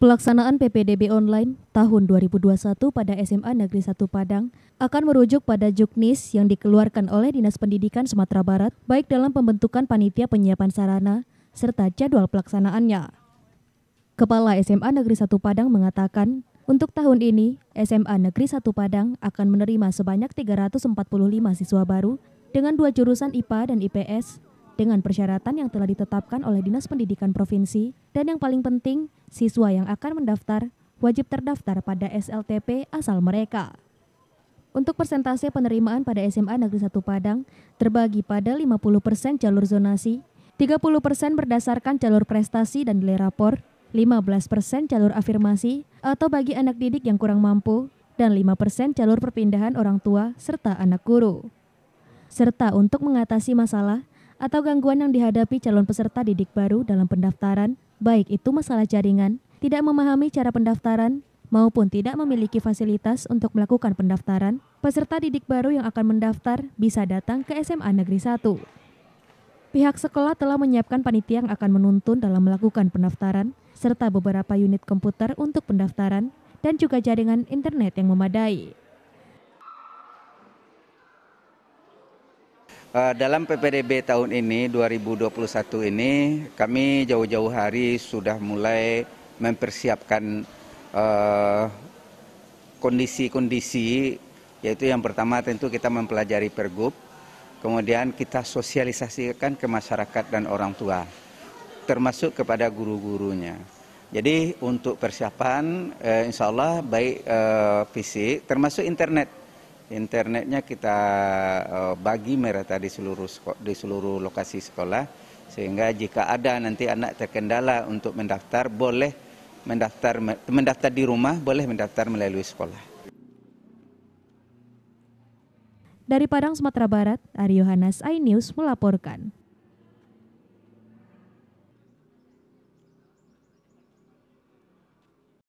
Pelaksanaan PPDB online tahun 2021 pada SMA Negeri 1 Padang akan merujuk pada juknis yang dikeluarkan oleh Dinas Pendidikan Sumatera Barat baik dalam pembentukan panitia penyiapan sarana serta jadwal pelaksanaannya. Kepala SMA Negeri 1 Padang mengatakan, untuk tahun ini SMA Negeri 1 Padang akan menerima sebanyak 345 siswa baru dengan dua jurusan IPA dan IPS dengan persyaratan yang telah ditetapkan oleh Dinas Pendidikan Provinsi dan yang paling penting, siswa yang akan mendaftar wajib terdaftar pada SLTP asal mereka. Untuk persentase penerimaan pada SMA Negeri 1 Padang terbagi pada 50% jalur zonasi, 30% berdasarkan jalur prestasi dan nilai rapor, 15% jalur afirmasi atau bagi anak didik yang kurang mampu, dan 5% jalur perpindahan orang tua serta anak guru. Serta untuk mengatasi masalah, atau gangguan yang dihadapi calon peserta didik baru dalam pendaftaran, baik itu masalah jaringan, tidak memahami cara pendaftaran, maupun tidak memiliki fasilitas untuk melakukan pendaftaran, peserta didik baru yang akan mendaftar bisa datang ke SMA Negeri 1. Pihak sekolah telah menyiapkan panitia yang akan menuntun dalam melakukan pendaftaran, serta beberapa unit komputer untuk pendaftaran, dan juga jaringan internet yang memadai. Eh, dalam PPDB tahun ini 2021 ini kami jauh-jauh hari sudah mulai mempersiapkan eh, kondisi-kondisi uh, yaitu yang pertama tentu kita mempelajari pergub, kemudian kita sosialisasikan ke masyarakat dan orang tua, termasuk kepada guru-gurunya. Jadi untuk persiapan uh, insya Allah baik uh, fisik termasuk internet internetnya kita eh, bagi merata di seluruh di seluruh lokasi sekolah sehingga jika ada nanti anak terkendala untuk mendaftar boleh mendaftar mendaftar di rumah boleh mendaftar melalui sekolah. Dari Padang Sumatera Barat, Ari Yohanes iNews melaporkan.